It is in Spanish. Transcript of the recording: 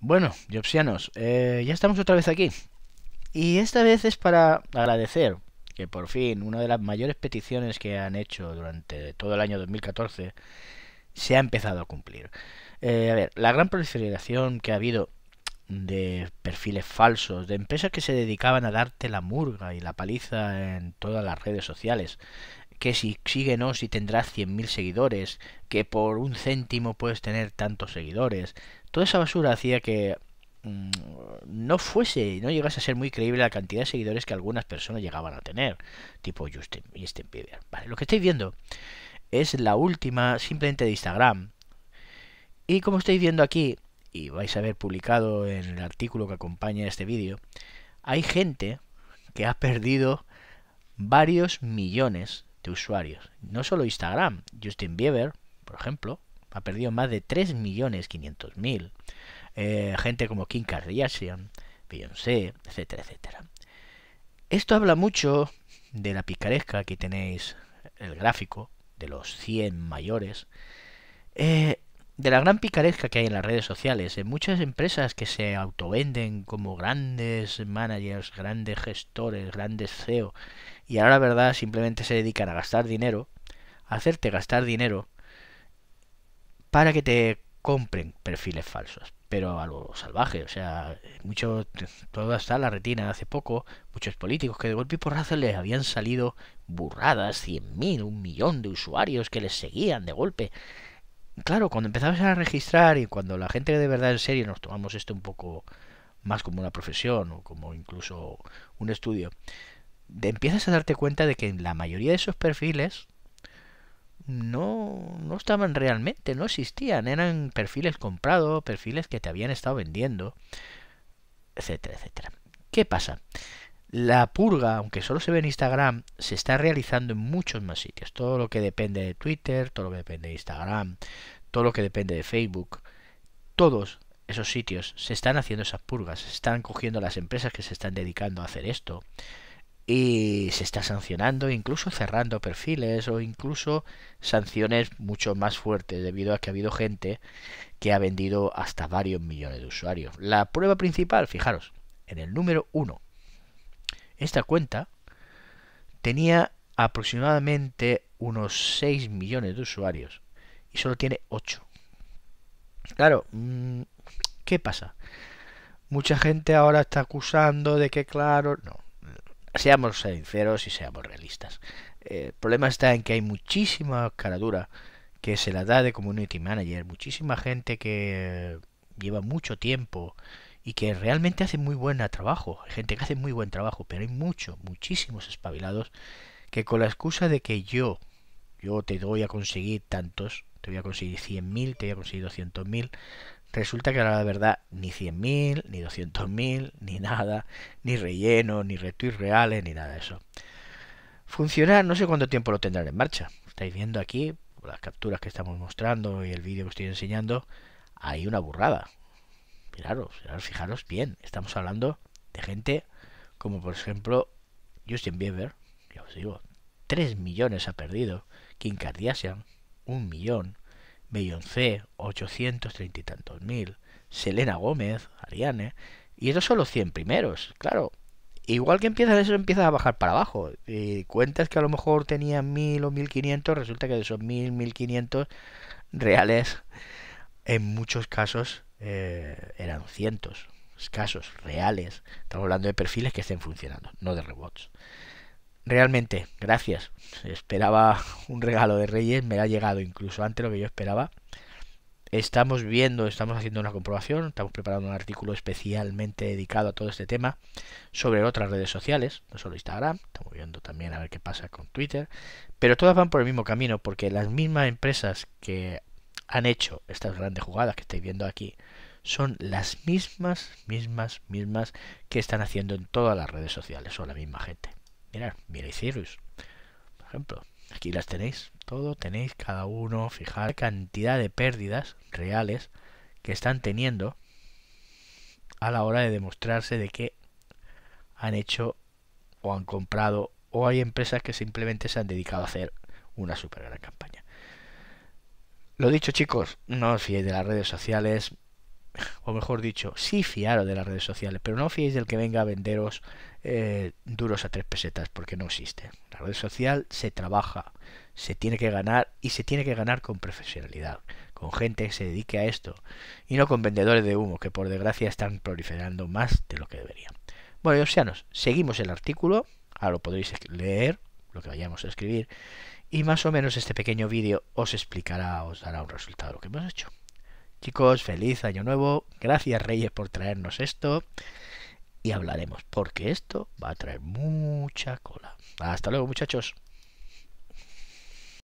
Bueno, Jobsianos, eh, ya estamos otra vez aquí. Y esta vez es para agradecer que por fin una de las mayores peticiones que han hecho durante todo el año 2014 se ha empezado a cumplir. Eh, a ver, la gran proliferación que ha habido de perfiles falsos, de empresas que se dedicaban a darte la murga y la paliza en todas las redes sociales, que si no si tendrás 100.000 seguidores, que por un céntimo puedes tener tantos seguidores, Toda esa basura hacía que mm, no fuese, y no llegase a ser muy creíble la cantidad de seguidores que algunas personas llegaban a tener, tipo Justin, Bieber. lo que estáis viendo es la última simplemente de Instagram. Y como estáis viendo aquí, y vais a ver publicado en el artículo que acompaña este vídeo, hay gente que ha perdido varios millones de usuarios. No solo Instagram, Justin Bieber, por ejemplo, ha perdido más de 3.500.000 eh, gente como Kim Kardashian, Beyoncé, etcétera, etcétera. Esto habla mucho de la picaresca. que tenéis el gráfico de los 100 mayores. Eh, de la gran picaresca que hay en las redes sociales, en muchas empresas que se venden como grandes managers, grandes gestores, grandes CEO, y ahora la verdad simplemente se dedican a gastar dinero, a hacerte gastar dinero para que te compren perfiles falsos, pero a lo salvaje, o sea, mucho, todo está la retina hace poco, muchos políticos que de golpe y porrazo les habían salido burradas, 100.000, un millón de usuarios que les seguían de golpe. Claro, cuando empezabas a registrar y cuando la gente de verdad en serio nos tomamos esto un poco más como una profesión o como incluso un estudio, empiezas a darte cuenta de que en la mayoría de esos perfiles no, no estaban realmente, no existían, eran perfiles comprados, perfiles que te habían estado vendiendo, etcétera, etcétera. ¿Qué pasa? La purga, aunque solo se ve en Instagram, se está realizando en muchos más sitios. Todo lo que depende de Twitter, todo lo que depende de Instagram, todo lo que depende de Facebook, todos esos sitios se están haciendo esas purgas, se están cogiendo las empresas que se están dedicando a hacer esto, y se está sancionando, incluso cerrando perfiles o incluso sanciones mucho más fuertes debido a que ha habido gente que ha vendido hasta varios millones de usuarios. La prueba principal, fijaros, en el número 1. Esta cuenta tenía aproximadamente unos 6 millones de usuarios y solo tiene 8. Claro, mm, ¿qué pasa? Mucha gente ahora está acusando de que, claro, no seamos sinceros y seamos realistas. Eh, el problema está en que hay muchísima caradura que se la da de community manager, muchísima gente que lleva mucho tiempo y que realmente hace muy buen trabajo, hay gente que hace muy buen trabajo, pero hay muchos, muchísimos espabilados que con la excusa de que yo, yo te voy a conseguir tantos, te voy a conseguir 100.000, te voy a conseguir 200.000, Resulta que ahora la verdad ni 100.000, ni 200.000, ni nada, ni relleno, ni retweets reales, ni nada de eso. Funcionar, no sé cuánto tiempo lo tendrán en marcha. Estáis viendo aquí las capturas que estamos mostrando y el vídeo que estoy enseñando, hay una burrada. Miraros, fijaros bien, estamos hablando de gente como por ejemplo Justin Bieber, ya os digo, 3 millones ha perdido, Kim Kardashian, un millón, Beyoncé, 830 y tantos mil, Selena Gómez, Ariane, y esos son los 100 primeros, claro. Igual que empiezan eso, empiezas a bajar para abajo. Y eh, cuentas que a lo mejor tenían 1000 o 1500, resulta que de esos 1000, 1500 reales, en muchos casos eh, eran cientos, escasos, reales. Estamos hablando de perfiles que estén funcionando, no de rebots realmente, gracias. Esperaba un regalo de Reyes, me ha llegado incluso antes de lo que yo esperaba. Estamos viendo, estamos haciendo una comprobación, estamos preparando un artículo especialmente dedicado a todo este tema sobre otras redes sociales, no solo Instagram, estamos viendo también a ver qué pasa con Twitter, pero todas van por el mismo camino porque las mismas empresas que han hecho estas grandes jugadas que estáis viendo aquí son las mismas, mismas, mismas que están haciendo en todas las redes sociales, o la misma gente. Mirad, y Cyrus, por ejemplo. Aquí las tenéis, todo tenéis cada uno. Fijar cantidad de pérdidas reales que están teniendo a la hora de demostrarse de que han hecho o han comprado o hay empresas que simplemente se han dedicado a hacer una super gran campaña. Lo dicho chicos, no os fiéis de las redes sociales, o mejor dicho, sí fiaros de las redes sociales, pero no fiéis del que venga a venderos eh, duros a tres pesetas, porque no existe. La red social se trabaja, se tiene que ganar y se tiene que ganar con profesionalidad, con gente que se dedique a esto y no con vendedores de humo que por desgracia están proliferando más de lo que deberían. Bueno, obsianos, seguimos el artículo, ahora lo podréis leer, lo que vayamos a escribir, y más o menos este pequeño vídeo os explicará, os dará un resultado de lo que hemos hecho. Chicos, feliz año nuevo. Gracias Reyes por traernos esto. Y hablaremos, porque esto va a traer mucha cola. Hasta luego muchachos.